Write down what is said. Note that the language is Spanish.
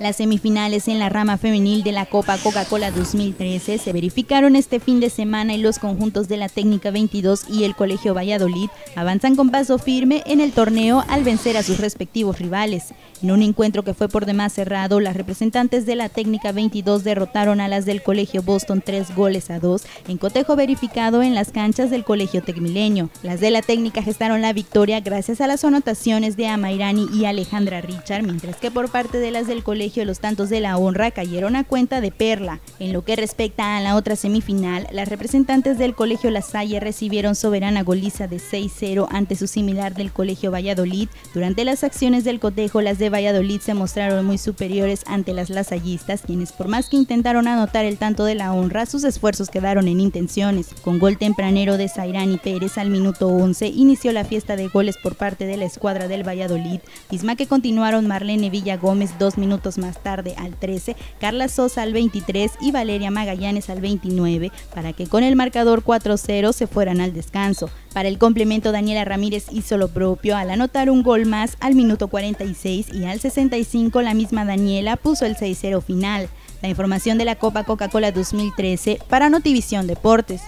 Las semifinales en la rama femenil de la Copa Coca-Cola 2013 se verificaron este fin de semana y los conjuntos de la Técnica 22 y el Colegio Valladolid avanzan con paso firme en el torneo al vencer a sus respectivos rivales. En un encuentro que fue por demás cerrado, las representantes de la Técnica 22 derrotaron a las del Colegio Boston tres goles a dos en cotejo verificado en las canchas del Colegio Tecmileño. Las de la Técnica gestaron la victoria gracias a las anotaciones de Amairani y Alejandra Richard, mientras que por parte de las del Colegio los tantos de la honra cayeron a cuenta de Perla. En lo que respecta a la otra semifinal, las representantes del Colegio La Salle recibieron soberana goliza de 6-0 ante su similar del Colegio Valladolid. Durante las acciones del cotejo, las de Valladolid se mostraron muy superiores ante las lasallistas, quienes por más que intentaron anotar el tanto de la honra, sus esfuerzos quedaron en intenciones. Con gol tempranero de Zairani Pérez al minuto 11, inició la fiesta de goles por parte de la escuadra del Valladolid, misma que continuaron Marlene Villa Gómez dos minutos más tarde al 13, Carla Sosa al 23 y Valeria Magallanes al 29, para que con el marcador 4-0 se fueran al descanso. Para el complemento, Daniela Ramírez hizo lo propio al anotar un gol más al minuto 46 y al 65 la misma Daniela puso el 6-0 final. La información de la Copa Coca-Cola 2013 para Notivisión Deportes.